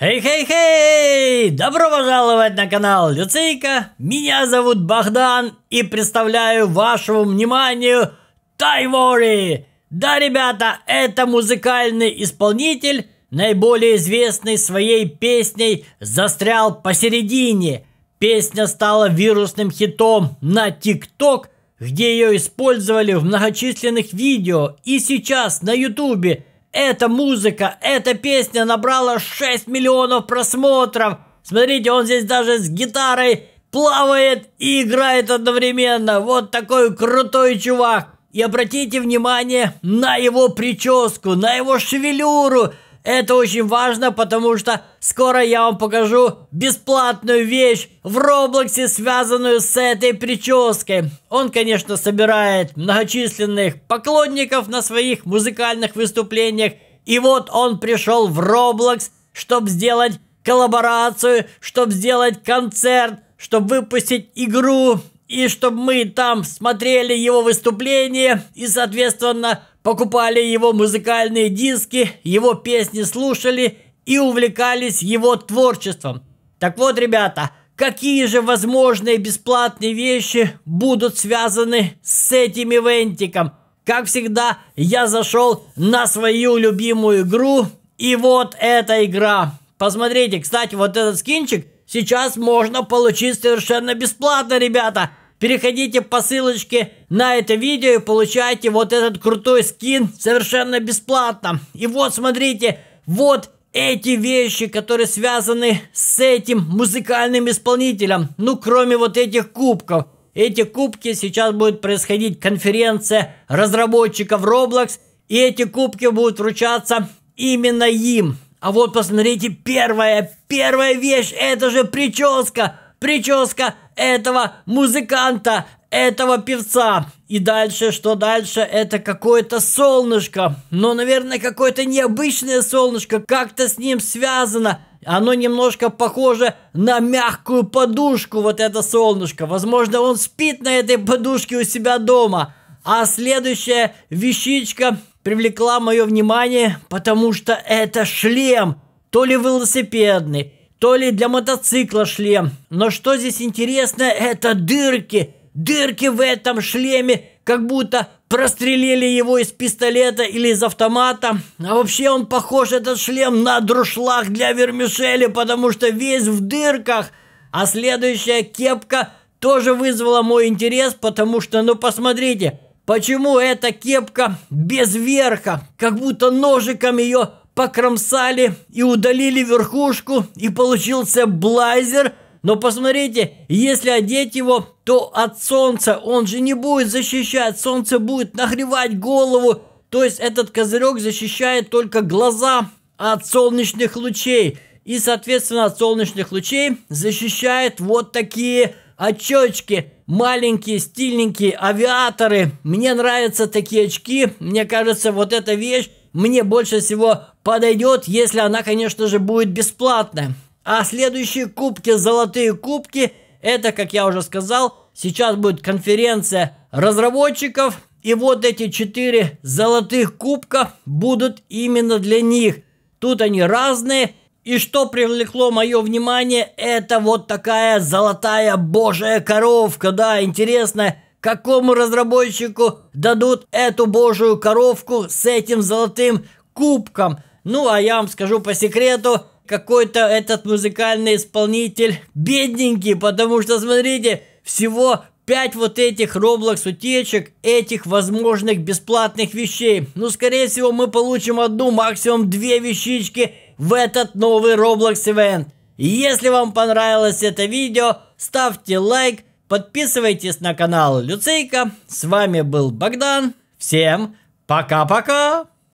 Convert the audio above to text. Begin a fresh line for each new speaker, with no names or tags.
Хей-хей-хей! Добро пожаловать на канал Люцейка! Меня зовут Богдан и представляю вашему вниманию Тайвори! Да, ребята, это музыкальный исполнитель, наиболее известный своей песней «Застрял посередине». Песня стала вирусным хитом на ТикТок, где ее использовали в многочисленных видео и сейчас на Ютубе – эта музыка, эта песня набрала 6 миллионов просмотров. Смотрите, он здесь даже с гитарой плавает и играет одновременно. Вот такой крутой чувак. И обратите внимание на его прическу, на его шевелюру – это очень важно, потому что скоро я вам покажу бесплатную вещь в Роблоксе, связанную с этой прической. Он, конечно, собирает многочисленных поклонников на своих музыкальных выступлениях. И вот он пришел в Roblox, чтобы сделать коллаборацию, чтобы сделать концерт, чтобы выпустить игру и чтобы мы там смотрели его выступление и, соответственно, покупали его музыкальные диски, его песни слушали и увлекались его творчеством. Так вот, ребята, какие же возможные бесплатные вещи будут связаны с этим ивентиком? Как всегда, я зашел на свою любимую игру, и вот эта игра. Посмотрите, кстати, вот этот скинчик сейчас можно получить совершенно бесплатно, ребята переходите по ссылочке на это видео и получайте вот этот крутой скин совершенно бесплатно. И вот, смотрите, вот эти вещи, которые связаны с этим музыкальным исполнителем. Ну, кроме вот этих кубков. Эти кубки сейчас будет происходить конференция разработчиков Roblox. И эти кубки будут вручаться именно им. А вот посмотрите, первая, первая вещь, это же прическа. Прическа этого музыканта, этого певца. И дальше, что дальше, это какое-то солнышко. Но, наверное, какое-то необычное солнышко, как-то с ним связано. Оно немножко похоже на мягкую подушку, вот это солнышко. Возможно, он спит на этой подушке у себя дома. А следующая вещичка привлекла мое внимание, потому что это шлем, то ли велосипедный, то ли для мотоцикла шлем. Но что здесь интересно, это дырки. Дырки в этом шлеме, как будто прострелили его из пистолета или из автомата. А вообще он похож, этот шлем, на друшлаг для вермишели, потому что весь в дырках. А следующая кепка тоже вызвала мой интерес, потому что, ну посмотрите, почему эта кепка без верха, как будто ножиком ее покромсали и удалили верхушку, и получился блайзер. Но посмотрите, если одеть его, то от солнца он же не будет защищать, солнце будет нагревать голову. То есть этот козырек защищает только глаза от солнечных лучей. И, соответственно, от солнечных лучей защищает вот такие очечки. Маленькие, стильненькие авиаторы. Мне нравятся такие очки. Мне кажется, вот эта вещь мне больше всего подойдет, если она, конечно же, будет бесплатная. А следующие кубки, золотые кубки, это, как я уже сказал, сейчас будет конференция разработчиков. И вот эти четыре золотых кубка будут именно для них. Тут они разные. И что привлекло мое внимание, это вот такая золотая божья коровка, да, интересная какому разработчику дадут эту божью коровку с этим золотым кубком. Ну, а я вам скажу по секрету, какой-то этот музыкальный исполнитель бедненький, потому что, смотрите, всего 5 вот этих Roblox утечек, этих возможных бесплатных вещей. Ну, скорее всего, мы получим одну, максимум две вещички в этот новый Roblox Event. если вам понравилось это видео, ставьте лайк, Подписывайтесь на канал Люцейка. С вами был Богдан. Всем пока-пока!